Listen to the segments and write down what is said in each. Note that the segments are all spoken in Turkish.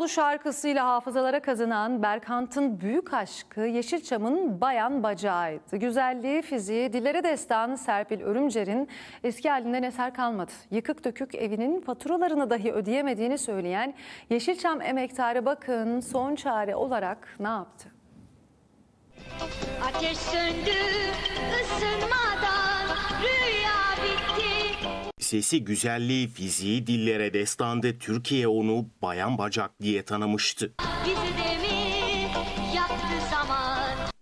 Anadolu şarkısıyla hafızalara kazanan Berkant'ın büyük aşkı Yeşilçam'ın bayan bacağıydı. Güzelliği, fiziği, dillere destan Serpil Örümcer'in eski halinden eser kalmadı. Yıkık dökük evinin faturalarını dahi ödeyemediğini söyleyen Yeşilçam emektarı bakın son çare olarak ne yaptı? Ateş söndü, ısınma sesi, güzelliği, fiziği dillere destandı. Türkiye onu bayan bacak diye tanımıştı.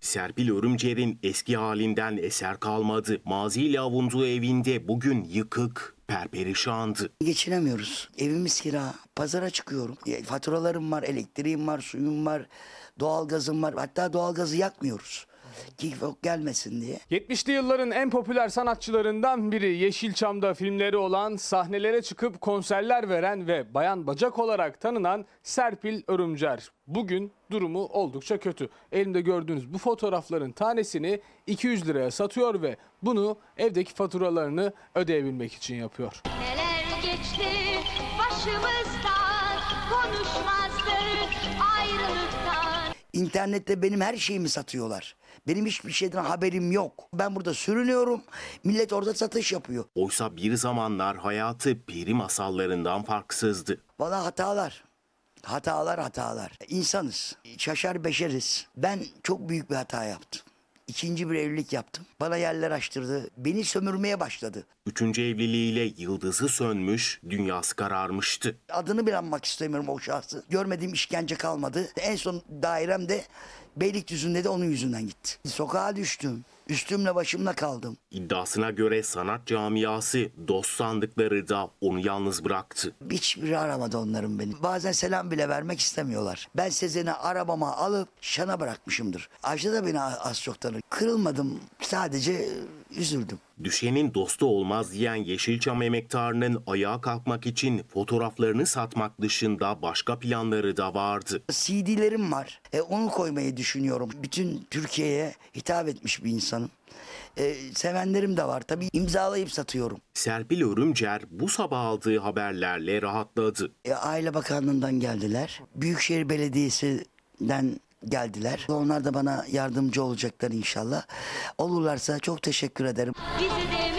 Serpil Örümcer'in eski halinden eser kalmadı. Maziyle avunduğu evinde bugün yıkık, perperişandı. Geçinemiyoruz. Evimiz kira. Pazara çıkıyorum. E, faturalarım var, elektriğim var, suyum var, doğalgazım var. Hatta doğalgazı yakmıyoruz kickbox gelmesin diye. 70'li yılların en popüler sanatçılarından biri Yeşilçam'da filmleri olan, sahnelere çıkıp konserler veren ve bayan bacak olarak tanınan Serpil Örümcer. Bugün durumu oldukça kötü. Elimde gördüğünüz bu fotoğrafların tanesini 200 liraya satıyor ve bunu evdeki faturalarını ödeyebilmek için yapıyor. Neler geçti başımızdan konuşmazdı ayrılıktan. İnternette benim her şeyimi satıyorlar. Benim hiçbir şeyden haberim yok. Ben burada sürünüyorum. Millet orada satış yapıyor. Oysa bir zamanlar hayatı peri masallarından farksızdı. Valla hatalar. Hatalar hatalar. İnsanız. Şaşar beşeriz. Ben çok büyük bir hata yaptım. İkinci bir evlilik yaptım. Bana yerler açtırdı. Beni sömürmeye başladı. Üçüncü evliliğiyle yıldızı sönmüş, dünyası kararmıştı. Adını bile anmak istemiyorum o şahsı. Görmediğim işkence kalmadı. En son dairem de Beylikdüzü'nde de onun yüzünden gitti. Sokağa düştüm. Üstümle başımla kaldım. İddiasına göre sanat camiası dost sandıkları da onu yalnız bıraktı. Hiçbiri aramadı onların beni. Bazen selam bile vermek istemiyorlar. Ben Sezen'i arabama alıp şana bırakmışımdır. Ayşe da beni az çok tanır kırılmadım. Sadece üzüldüm. Düşenin dostu olmaz diyen Yeşilçam emektarının ayağa kalkmak için fotoğraflarını satmak dışında başka planları da vardı. CD'lerim var. E, onu koymayı düşünüyorum. Bütün Türkiye'ye hitap etmiş bir insanım. E, sevenlerim de var. Tabii imzalayıp satıyorum. Serpil Örümcer bu sabah aldığı haberlerle rahatladı. E, Aile Bakanlığı'ndan geldiler. Büyükşehir Belediyesi'den geldiler. Onlar da bana yardımcı olacaklar inşallah. Olurlarsa çok teşekkür ederim. Bizi de